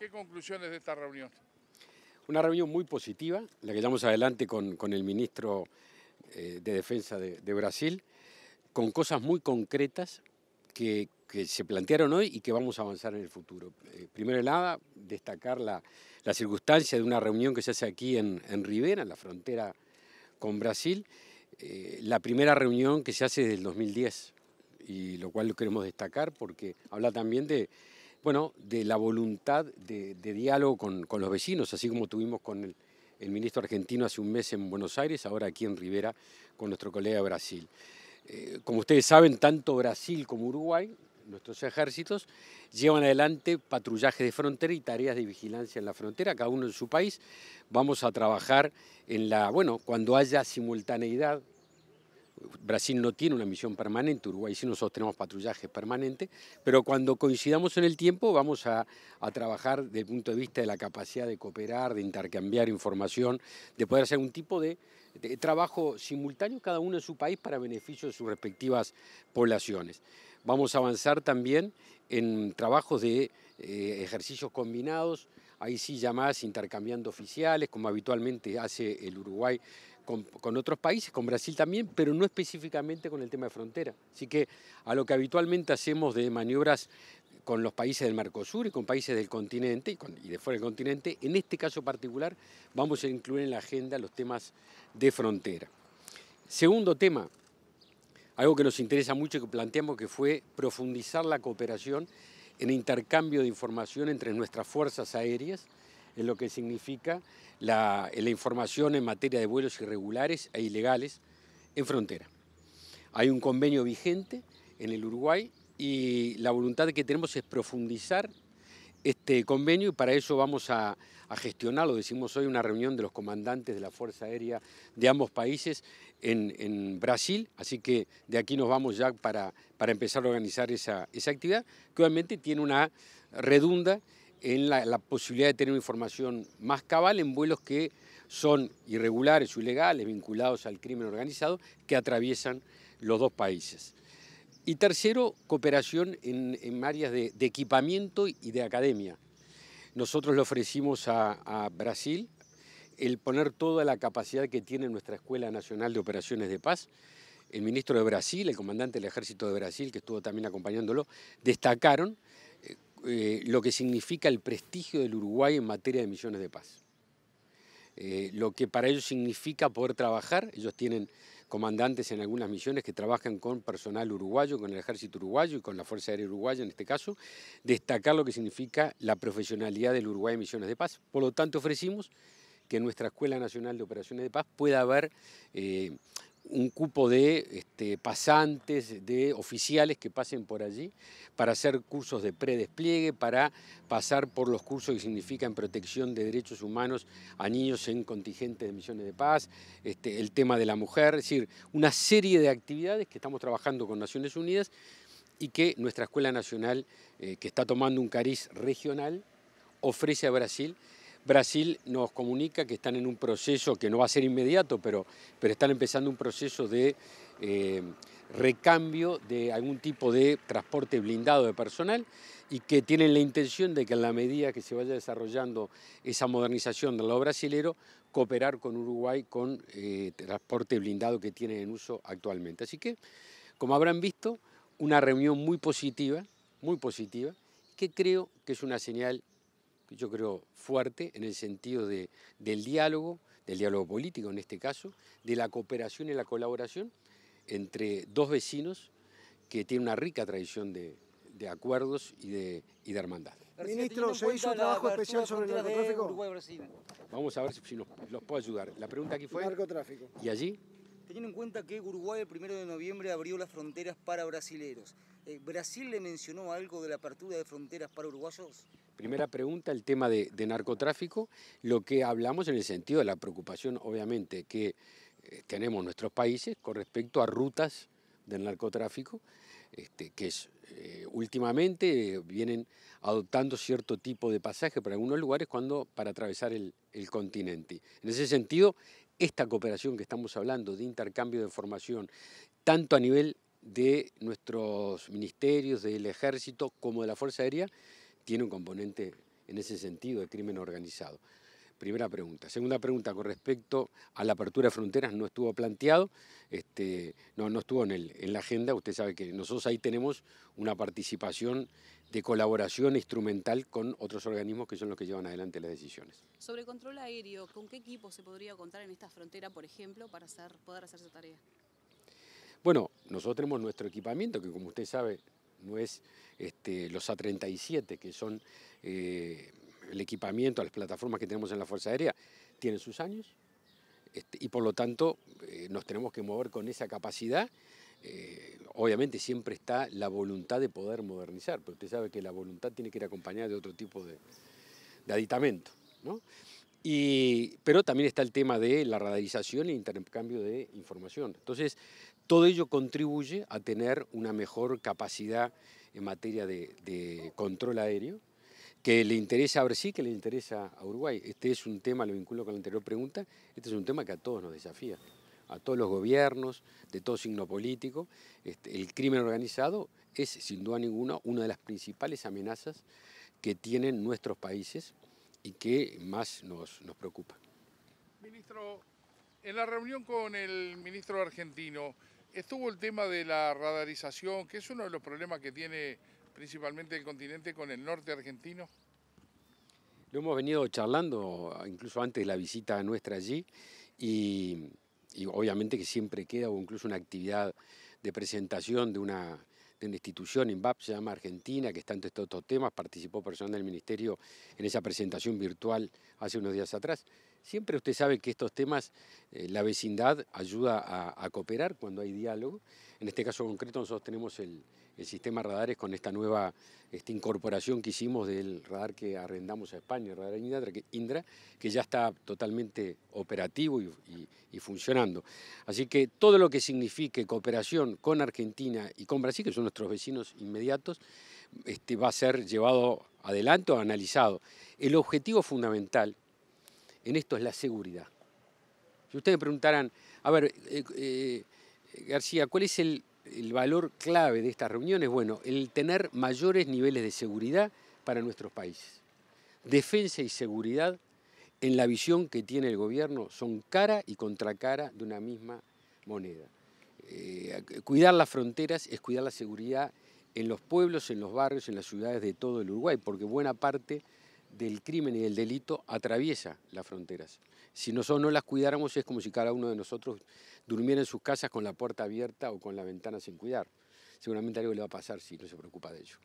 ¿Qué conclusiones de esta reunión? Una reunión muy positiva, la que llevamos adelante con, el ministro eh, de Defensa de, Brasil, con cosas muy concretas que, se plantearon hoy y que vamos a avanzar en el futuro. Eh, primero de nada, destacar la, circunstancia de una reunión que se hace aquí en, en Rivera, en la frontera con Brasil, eh, la primera reunión que se hace desde el 2010, y lo cual lo queremos destacar porque habla también de bueno, de la voluntad de, diálogo con, los vecinos, así como tuvimos con el, ministro argentino hace un mes en Buenos Aires, ahora aquí en Rivera con nuestro colega Brasil. Eh, como ustedes saben, tanto Brasil como Uruguay, nuestros ejércitos, llevan adelante patrullaje de frontera y tareas de vigilancia en la frontera, cada uno en su país. Vamos a trabajar en la, bueno, cuando haya simultaneidad Brasil no tiene una misión permanente, Uruguay sí nosotros tenemos patrullajes permanente, pero cuando coincidamos en el tiempo vamos a, trabajar desde el punto de vista de la capacidad de cooperar, de intercambiar información, de poder hacer un tipo de, trabajo simultáneo cada uno en su país para beneficio de sus respectivas poblaciones. Vamos a avanzar también en trabajos de eh, ejercicios combinados, ahí sí llamadas intercambiando oficiales, como habitualmente hace el Uruguay con, otros países, con Brasil también, pero no específicamente con el tema de frontera. Así que a lo que habitualmente hacemos de maniobras con los países del Mercosur y con países del continente y, y de fuera del continente, en este caso particular vamos a incluir en la agenda los temas de frontera. Segundo tema, algo que nos interesa mucho y que planteamos que fue profundizar la cooperación en intercambio de información entre nuestras fuerzas aéreas en lo que significa la, información en materia de vuelos irregulares e ilegales en frontera. Hay un convenio vigente en el Uruguay y la voluntad que tenemos es profundizar este convenio y para eso vamos a, gestionar, lo decimos hoy, una reunión de los comandantes de la Fuerza Aérea de ambos países en, Brasil, así que de aquí nos vamos ya para, para empezar a organizar esa, esa actividad, que obviamente tiene una redunda en la, posibilidad de tener una información más cabal en vuelos que son irregulares o ilegales, vinculados al crimen organizado, que atraviesan los dos países. Y tercero, cooperación en, áreas de, equipamiento y de academia. Nosotros le ofrecimos a, a Brasil el poner toda la capacidad que tiene nuestra Escuela Nacional de Operaciones de Paz, el ministro de Brasil, el comandante del ejército de Brasil, que estuvo también acompañándolo, destacaron eh, lo que significa el prestigio del Uruguay en materia de misiones de paz. Eh, lo que para ellos significa poder trabajar, ellos tienen comandantes en algunas misiones que trabajan con personal uruguayo, con el ejército uruguayo y con la Fuerza Aérea Uruguaya en este caso, destacar lo que significa la profesionalidad del Uruguay en misiones de paz. Por lo tanto, ofrecimos que en nuestra Escuela Nacional de Operaciones de Paz pueda haber eh, un cupo de este, pasantes, de oficiales que pasen por allí para hacer cursos de predespliegue, para pasar por los cursos que significan protección de derechos humanos a niños en contingentes de misiones de paz, este, el tema de la mujer, es decir, una serie de actividades que estamos trabajando con Naciones Unidas y que nuestra Escuela Nacional, eh, que está tomando un cariz regional, ofrece a Brasil Brasil nos comunica que están en un proceso que no va a ser inmediato, pero, pero están empezando un proceso de eh, recambio de algún tipo de transporte blindado de personal y que tienen la intención de que en la medida que se vaya desarrollando esa modernización del lado brasilero, cooperar con Uruguay con eh, transporte blindado que tienen en uso actualmente. Así que, como habrán visto, una reunión muy positiva, muy positiva, que creo que es una señal yo creo, fuerte en el sentido del diálogo, del diálogo político en este caso, de la cooperación y la colaboración entre dos vecinos que tienen una rica tradición de, acuerdos y de, y de hermandad. Ministro, ¿se hizo un trabajo especial sobre el narcotráfico? Vamos a ver si, nos, los puedo ayudar. La pregunta aquí fue... Narcotráfico. ¿Y allí? Teniendo en cuenta que Uruguay el 1 de noviembre abrió las fronteras para brasileros, eh, ¿Brasil le mencionó algo de la apertura de fronteras para uruguayos? Primera pregunta, el tema de, narcotráfico, lo que hablamos en el sentido de la preocupación, obviamente, que eh, tenemos nuestros países con respecto a rutas del narcotráfico, este, que eh, últimamente vienen adoptando cierto tipo de pasaje para algunos lugares cuando para atravesar el, el, continente. En ese sentido, esta cooperación que estamos hablando de intercambio de información, tanto a nivel de nuestros ministerios, del ejército, como de la Fuerza Aérea, tiene un componente en ese sentido de crimen organizado. Primera pregunta. Segunda pregunta, con respecto a la apertura de fronteras, no estuvo planteado, este, no, estuvo en, el, en la agenda. Usted sabe que nosotros ahí tenemos una participación de colaboración instrumental con otros organismos que son los que llevan adelante las decisiones. Sobre control aéreo, ¿con qué equipo se podría contar en esta frontera, por ejemplo, para poder hacer esa tarea? Bueno, nosotros tenemos nuestro equipamiento, que como usted sabe, no es este, los A37, que son eh, el equipamiento, las plataformas que tenemos en la Fuerza Aérea, tienen sus años. Este, y por lo tanto, eh, nos tenemos que mover con esa capacidad. Eh, obviamente siempre está la voluntad de poder modernizar, pero usted sabe que la voluntad tiene que ir acompañada de otro tipo de, aditamento. Y, pero también está el tema de la radarización e intercambio de información. Entonces, todo ello contribuye a tener una mejor capacidad en materia de, control aéreo, que le interesa a Brasil, que le interesa a Uruguay. Este es un tema, lo vinculo con la anterior pregunta, este es un tema que a todos nos desafía, a todos los gobiernos, de todo signo político. Este, el crimen organizado es, sin duda ninguna, una de las principales amenazas que tienen nuestros países y que más nos, nos preocupa. Ministro, en la reunión con el ministro argentino, Estuvo el tema de la radarización, que es uno de los problemas que tiene principalmente el continente con el norte argentino. Lo hemos venido charlando incluso antes de la visita nuestra allí y, obviamente que siempre queda o incluso una actividad de presentación de una, de una institución, INVAP, se llama Argentina, que está en todos estos temas, participó personal del Ministerio en esa presentación virtual hace unos días atrás. Siempre usted sabe que estos temas, eh, la vecindad ayuda a, cooperar cuando hay diálogo. En este caso concreto nosotros tenemos el, sistema radares con esta nueva esta incorporación que hicimos del radar que arrendamos a España, el radar Indra, que, ya está totalmente operativo y, funcionando. Así que todo lo que signifique cooperación con Argentina y con Brasil, que son nuestros vecinos inmediatos, este, va a ser llevado adelante o analizado. El objetivo fundamental en esto es la seguridad. Si ustedes me preguntaran, a ver, eh, eh, García, ¿cuál es el, valor clave de estas reuniones? Bueno, el tener mayores niveles de seguridad para nuestros países. Defensa y seguridad en la visión que tiene el gobierno son cara y contracara de una misma moneda. Eh, cuidar las fronteras es cuidar la seguridad en los pueblos, en los barrios, en las ciudades de todo el Uruguay, porque buena parte del crimen y del delito atraviesa las fronteras. Si nosotros no las cuidáramos es como si cada uno de nosotros durmiera en sus casas con la puerta abierta o con la ventana sin cuidar. Seguramente algo le va a pasar si no se preocupa de ello.